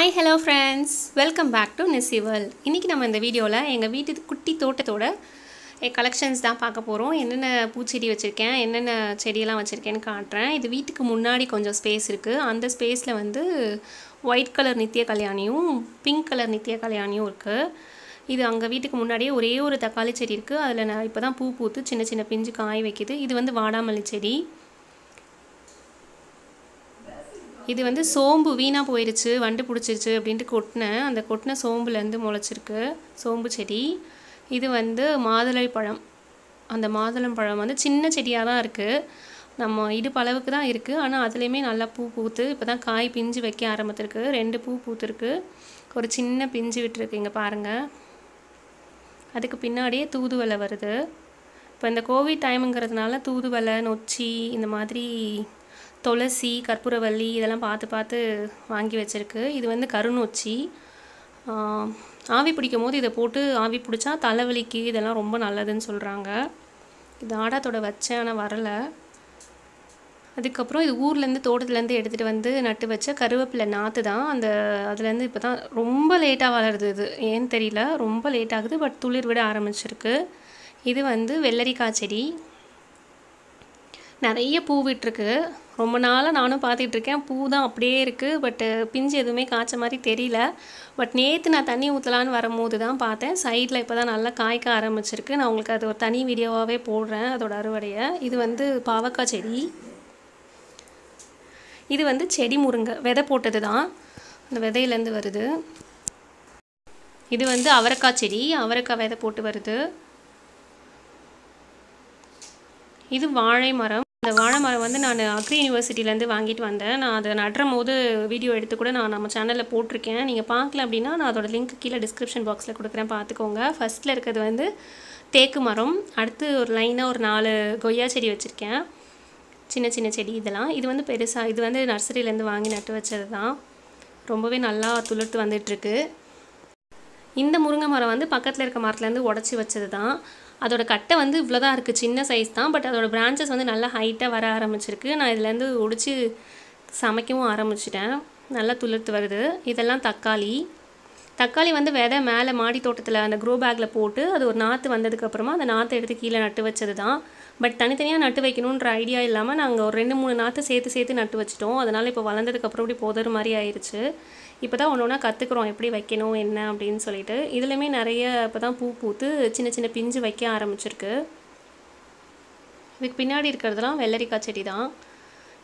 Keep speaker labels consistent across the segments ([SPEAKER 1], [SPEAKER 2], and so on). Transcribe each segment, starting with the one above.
[SPEAKER 1] hi hello friends welcome back to நெசிவல் இன்றைக்கி நம்ம இந்த வீடியோவில் எங்கள் வீட்டு குட்டி தோட்டத்தோட கலெக்ஷன்ஸ் தான் பார்க்க போகிறோம் என்னென்ன பூச்செடி வச்சுருக்கேன் என்னென்ன செடியெல்லாம் வச்சுருக்கேன்னு காட்டுறேன் இது வீட்டுக்கு முன்னாடி கொஞ்சம் ஸ்பேஸ் இருக்குது அந்த ஸ்பேஸில் வந்து ஒயிட் கலர் நித்திய கல்யாணியும் பிங்க் கலர் நித்திய கல்யாணியும் இருக்குது இது அங்கே வீட்டுக்கு முன்னாடியே ஒரே ஒரு தக்காளி செடி இருக்குது அதில் நான் இப்போ தான் பூ பூத்து சின்ன சின்ன பிஞ்சு காய் வைக்கிது இது வந்து வாடாமல்லி செடி இது வந்து சோம்பு வீணாக போயிடுச்சு வண்டு பிடிச்சிருச்சு அப்படின்ட்டு கொட்டினேன் அந்த கொட்டின சோம்புலேருந்து முளைச்சிருக்கு சோம்பு செடி இது வந்து மாதுளை பழம் அந்த மாதுளம் பழம் வந்து சின்ன செடியாக தான் இருக்குது நம்ம இடுப்பளவுக்கு தான் இருக்குது ஆனால் அதுலேயுமே நல்லா பூ பூத்து இப்போ தான் காய் பிஞ்சு வைக்க ஆரம்பித்திருக்கு ரெண்டு பூ பூத்துருக்கு ஒரு சின்ன பிஞ்சு விட்டுருக்கு இங்கே பாருங்கள் அதுக்கு பின்னாடியே தூதுவலை வருது இப்போ இந்த கோவிட் டைமுங்கிறதுனால தூதுவலை நொச்சி இந்த மாதிரி துளசி கற்பூரவல்லி இதெல்லாம் பார்த்து பார்த்து வாங்கி வச்சுருக்கு இது வந்து கருணூச்சி ஆவி பிடிக்கும் போது இதை போட்டு ஆவி பிடிச்சா தலைவலிக்கு இதெல்லாம் ரொம்ப நல்லதுன்னு சொல்கிறாங்க இது ஆடாத்தோட வச்சான ஆனால் வரலை அதுக்கப்புறம் இது ஊர்லேருந்து தோட்டத்துலேருந்து எடுத்துகிட்டு வந்து நட்டு வச்ச கருவேப்பிலை நாற்று தான் அந்த அதுலேருந்து இப்போ தான் ரொம்ப லேட்டாக வளருது இது ஏன்னு தெரியல ரொம்ப லேட் ஆகுது பட் துளிர் விட ஆரம்பிச்சிருக்கு இது வந்து வெள்ளரிக்காய் செடி நிறைய பூ விட்டுருக்கு ரொம்ப நாளாக நானும் பார்த்துட்ருக்கேன் பூ தான் அப்படியே இருக்குது பட்டு பிஞ்சு எதுவுமே காய்ச்ச மாதிரி தெரியல பட் நேற்று நான் தண்ணி ஊற்றலான்னு வரும்போது தான் பார்த்தேன் சைடில் இப்போ தான் நல்லா காய்க்க ஆரம்பிச்சிருக்கு நான் உங்களுக்கு அது ஒரு தனி வீடியோவாகவே போடுறேன் அதோட அறுவடையை இது வந்து பாவக்காய் செடி இது வந்து செடி முருங்கை விதை போட்டது தான் அந்த விதையிலேருந்து வருது இது வந்து அவரைக்காய் செடி அவரைக்காய் விதை போட்டு வருது இது வாழை மரம் இந்த வாழை மரம் வந்து நான் அக்ரி யூனிவர்சிட்டிலேருந்து வாங்கிட்டு வந்தேன் நான் அதை நடுறும் போது வீடியோ எடுத்து கூட நான் நம்ம சேனலில் போட்டிருக்கேன் நீங்கள் பார்க்கல அப்படின்னா நான் அதோடய லிங்க் கீழே டிஸ்கிரிப்ஷன் பாக்ஸில் கொடுக்குறேன் பார்த்துக்கோங்க ஃபஸ்ட்டில் இருக்கிறது வந்து தேக்கு மரம் அடுத்து ஒரு லைனாக ஒரு நாலு கொய்யா செடி வச்சுருக்கேன் சின்ன சின்ன செடி இதெல்லாம் இது வந்து பெருசாக இது வந்து நர்சரியிலேருந்து வாங்கி நட்டு வச்சது தான் ரொம்பவே நல்லா துளிர்த்து வந்துட்டுருக்கு இந்த முருங்கை மரம் வந்து பக்கத்தில் இருக்க மரத்துலேருந்து உடச்சி வச்சது தான் அதோட கட்டை வந்து இவ்வளோதான் இருக்குது சின்ன சைஸ் தான் பட் அதோடய பிரான்ச்சஸ் வந்து நல்லா ஹைட்டாக வர ஆரம்பிச்சிருக்கு நான் இதுலேருந்து ஒடிச்சு சமைக்கவும் ஆரம்பிச்சிட்டேன் நல்லா துளிர்த்து வருது இதெல்லாம் தக்காளி தக்காளி வந்து விதை மேலே மாடி தோட்டத்தில் அந்த க்ரோ பேக்கில் போட்டு அது ஒரு நாற்று வந்ததுக்கப்புறமா அந்த நாற்று எடுத்து கீழே நட்டு வச்சது தான் பட் தனித்தனியாக நட்டு வைக்கணுன்ற ஐடியா இல்லாமல் நாங்கள் ஒரு ரெண்டு மூணு நாற்று சேர்த்து சேர்த்து நட்டு வச்சிட்டோம் அதனால் இப்போ வளர்ந்ததுக்கப்புறம் இப்படி போதற மாதிரி ஆயிடுச்சு இப்போ தான் ஒன்று ஒன்றா கற்றுக்குறோம் எப்படி வைக்கணும் என்ன அப்படின்னு சொல்லிட்டு இதுலேயுமே நிறைய இப்போ தான் பூ பூத்து சின்ன சின்ன பிஞ்சு வைக்க ஆரம்பிச்சிருக்கு இதுக்கு பின்னாடி இருக்கிறதுலாம் வெள்ளரிக்காய் செடி தான்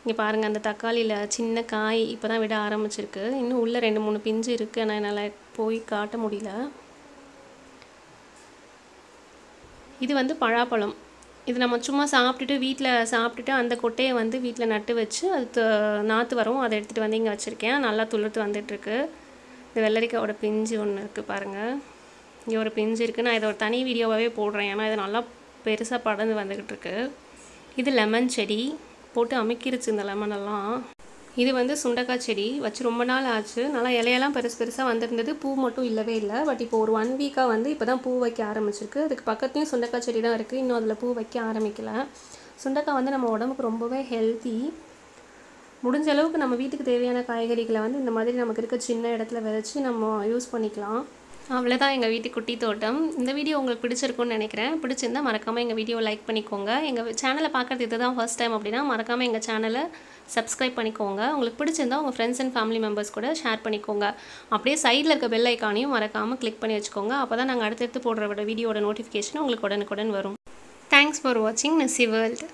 [SPEAKER 1] இங்கே பாருங்கள் அந்த தக்காளியில் சின்ன காய் இப்போ தான் விட ஆரம்பிச்சிருக்கு இன்னும் உள்ளே ரெண்டு மூணு பிஞ்சு இருக்குது ஆனால் என்னால் போய் காட்ட முடியல இது வந்து பழாப்பழம் இது நம்ம சும்மா சாப்பிட்டுட்டு வீட்டில் சாப்பிட்டுட்டு அந்த கொட்டையை வந்து வீட்டில் நட்டு வச்சு அது நாற்று வரும் அதை எடுத்துகிட்டு வந்து இங்கே வச்சுருக்கேன் நல்லா துளுர்த்து வந்துட்டுருக்கு இந்த வெள்ளரிக்காயோட பிஞ்சு ஒன்று இருக்குது பாருங்கள் இங்கே ஒரு பிஞ்சு இருக்குது நான் இதை ஒரு தனி வீடியோவாகவே போடுறேன் ஏன்னா இது நல்லா பெருசாக படர்ந்து வந்துக்கிட்டு இருக்கு இது லெமன் செடி போட்டு அமைக்கிருச்சு இந்த லெமனெல்லாம் இது வந்து சுண்டக்காய் செடி வச்சு ரொம்ப நாள் ஆச்சு நல்லா இலையெல்லாம் பெருசு பெருசாக வந்திருந்தது பூ மட்டும் இல்லவே இல்லை பட் இப்போ ஒரு ஒன் வீக்காக வந்து இப்போ தான் பூ வைக்க ஆரம்பிச்சிருக்கு அதுக்கு பக்கத்துலேயும் சுண்டக்காய் செடி தான் இருக்குது இன்னும் அதில் பூ வைக்க ஆரம்பிக்கல சுண்டக்காய் வந்து நம்ம உடம்புக்கு ரொம்பவே ஹெல்த்தி முடிஞ்ச அளவுக்கு நம்ம வீட்டுக்கு தேவையான காய்கறிகளை வந்து இந்த மாதிரி நமக்கு இருக்க சின்ன இடத்துல விதைச்சி நம்ம யூஸ் பண்ணிக்கலாம் அவ்வளோதான் எங்கள் வீட்டு குட்டி தோட்டம் இந்த வீடியோ உங்களுக்கு பிடிச்சிருக்குன்னு நினைக்கிறேன் பிடிச்சிருந்தால் மறக்காமல் எங்கள் வீடியோ லைக் பண்ணிக்கோங்க எங்கள் சேனலை பார்க்குறது இது தான் ஃபஸ்ட் டைம் அப்படின்னா மறக்காமல் எங்கள் சேனலை சப்ஸ்கிரைப் பண்ணிக்கோங்க உங்களுக்கு பிடிச்சிருந்தால் உங்கள் ஃப்ரெண்ட்ஸ் அண்ட் ஃபேமிலி மெம்பர்ஸ் கூட ஷேர் பண்ணிக்கோங்க அப்படியே சைடில் இருக்க பெல் ஐக்கானையும் மறக்காமல் கிளிக் பண்ணி வச்சுக்கோங்க அப்போ தான் நாங்கள் அடுத்தடுத்து போடுற வீடியோட நோட்டிஃபிகேஷன் உங்களுக்கு உடனுக்குடன் வரும் தேங்க்ஸ் ஃபார் வாட்சிங் நெசி வேர்ல்டு